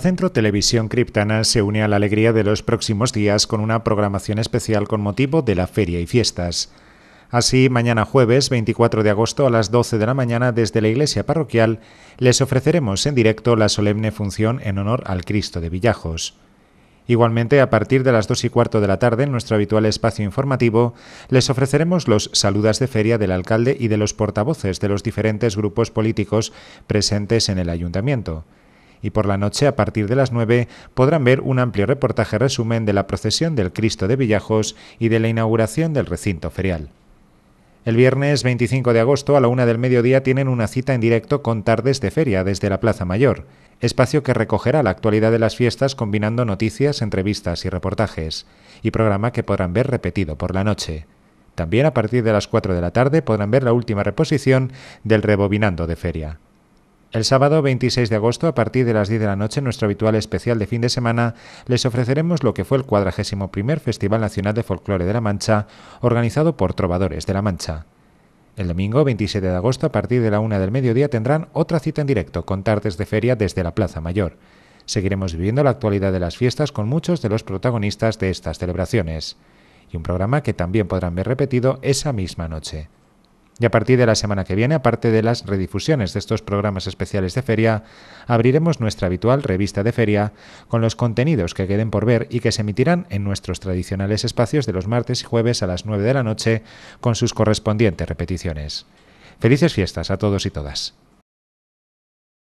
Centro Televisión Criptana se une a la alegría de los próximos días con una programación especial con motivo de la feria y fiestas. Así, mañana jueves 24 de agosto a las 12 de la mañana desde la iglesia parroquial les ofreceremos en directo la solemne función en honor al Cristo de Villajos. Igualmente, a partir de las 2 y cuarto de la tarde, en nuestro habitual espacio informativo, les ofreceremos los saludos de feria del alcalde y de los portavoces de los diferentes grupos políticos presentes en el ayuntamiento y por la noche a partir de las 9 podrán ver un amplio reportaje resumen de la procesión del Cristo de Villajos y de la inauguración del recinto ferial. El viernes 25 de agosto a la una del mediodía tienen una cita en directo con Tardes de Feria desde la Plaza Mayor, espacio que recogerá la actualidad de las fiestas combinando noticias, entrevistas y reportajes, y programa que podrán ver repetido por la noche. También a partir de las 4 de la tarde podrán ver la última reposición del Rebobinando de Feria. El sábado 26 de agosto, a partir de las 10 de la noche, nuestro habitual especial de fin de semana, les ofreceremos lo que fue el 41 Festival Nacional de Folclore de la Mancha, organizado por Trovadores de la Mancha. El domingo 27 de agosto, a partir de la 1 del mediodía, tendrán otra cita en directo con tardes de feria desde la Plaza Mayor. Seguiremos viviendo la actualidad de las fiestas con muchos de los protagonistas de estas celebraciones. Y un programa que también podrán ver repetido esa misma noche. Y a partir de la semana que viene, aparte de las redifusiones de estos programas especiales de feria, abriremos nuestra habitual revista de feria con los contenidos que queden por ver y que se emitirán en nuestros tradicionales espacios de los martes y jueves a las 9 de la noche con sus correspondientes repeticiones. Felices fiestas a todos y todas.